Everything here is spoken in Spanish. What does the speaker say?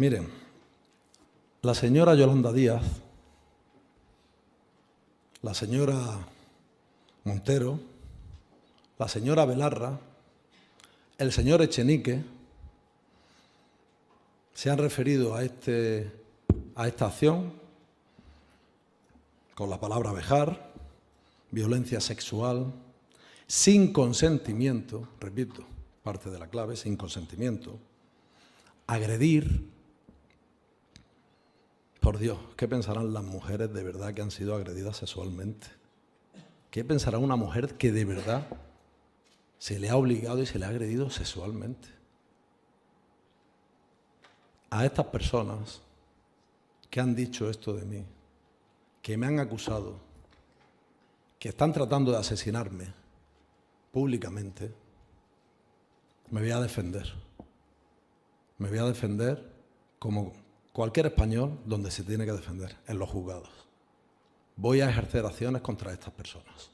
Miren, la señora Yolanda Díaz, la señora Montero, la señora Belarra, el señor Echenique, se han referido a, este, a esta acción con la palabra vejar, violencia sexual, sin consentimiento, repito, parte de la clave, sin consentimiento, agredir, por Dios, ¿qué pensarán las mujeres de verdad que han sido agredidas sexualmente? ¿Qué pensará una mujer que de verdad se le ha obligado y se le ha agredido sexualmente? A estas personas que han dicho esto de mí, que me han acusado, que están tratando de asesinarme públicamente, me voy a defender. Me voy a defender como cualquier español donde se tiene que defender, en los juzgados. Voy a ejercer acciones contra estas personas.